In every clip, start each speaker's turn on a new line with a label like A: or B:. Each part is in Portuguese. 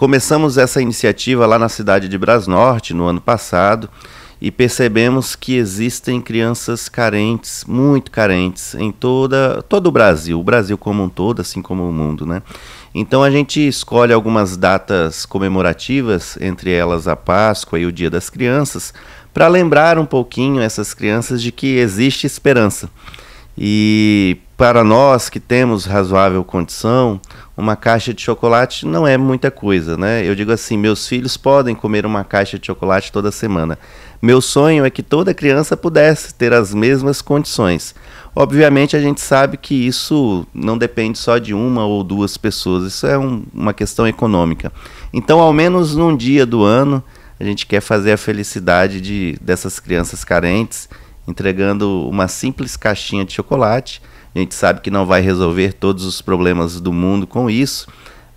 A: Começamos essa iniciativa lá na cidade de Brasnorte no ano passado e percebemos que existem crianças carentes, muito carentes, em toda, todo o Brasil, o Brasil como um todo, assim como o mundo, né? Então a gente escolhe algumas datas comemorativas, entre elas a Páscoa e o Dia das Crianças, para lembrar um pouquinho essas crianças de que existe esperança. E para nós que temos razoável condição, uma caixa de chocolate não é muita coisa, né? Eu digo assim, meus filhos podem comer uma caixa de chocolate toda semana. Meu sonho é que toda criança pudesse ter as mesmas condições. Obviamente a gente sabe que isso não depende só de uma ou duas pessoas, isso é um, uma questão econômica. Então, ao menos num dia do ano, a gente quer fazer a felicidade de, dessas crianças carentes, entregando uma simples caixinha de chocolate a gente sabe que não vai resolver todos os problemas do mundo com isso,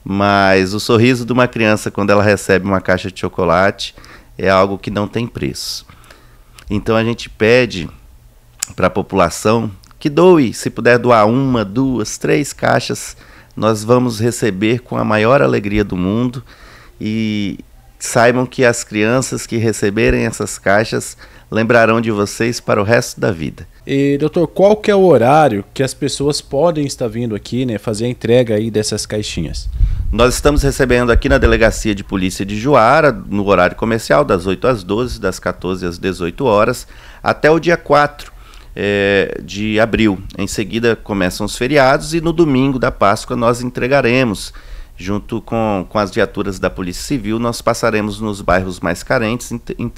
A: mas o sorriso de uma criança quando ela recebe uma caixa de chocolate é algo que não tem preço. Então a gente pede para a população que doe, se puder doar uma, duas, três caixas, nós vamos receber com a maior alegria do mundo. E Saibam que as crianças que receberem essas caixas lembrarão de vocês para o resto da vida. E doutor, qual que é o horário que as pessoas
B: podem estar vindo aqui, né, fazer a entrega aí dessas caixinhas?
A: Nós estamos recebendo aqui na Delegacia de Polícia de Juara, no horário comercial, das 8 às 12, das 14 às 18 horas, até o dia 4 é, eh, de abril. Em seguida começam os feriados e no domingo da Páscoa nós entregaremos Junto com, com as viaturas da Polícia Civil, nós passaremos nos bairros mais carentes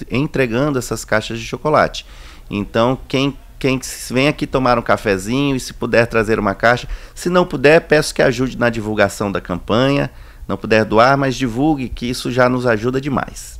A: entregando essas caixas de chocolate. Então, quem quem vem aqui tomar um cafezinho e se puder trazer uma caixa. Se não puder, peço que ajude na divulgação da campanha. Não puder doar, mas divulgue que isso já nos ajuda demais.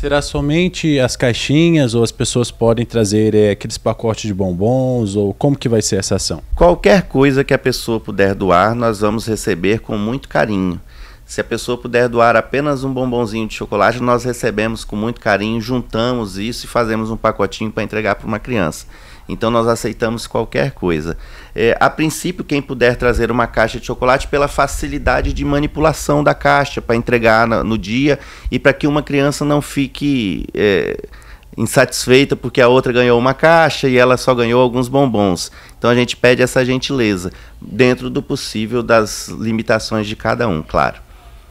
B: Será somente as caixinhas ou as pessoas podem trazer é, aqueles pacotes de bombons ou como que vai ser essa ação?
A: Qualquer coisa que a pessoa puder doar, nós vamos receber com muito carinho. Se a pessoa puder doar apenas um bombonzinho de chocolate, nós recebemos com muito carinho, juntamos isso e fazemos um pacotinho para entregar para uma criança. Então nós aceitamos qualquer coisa. É, a princípio, quem puder trazer uma caixa de chocolate pela facilidade de manipulação da caixa para entregar no dia e para que uma criança não fique é, insatisfeita porque a outra ganhou uma caixa e ela só ganhou alguns bombons. Então a gente pede essa gentileza, dentro do possível das limitações de cada um, claro.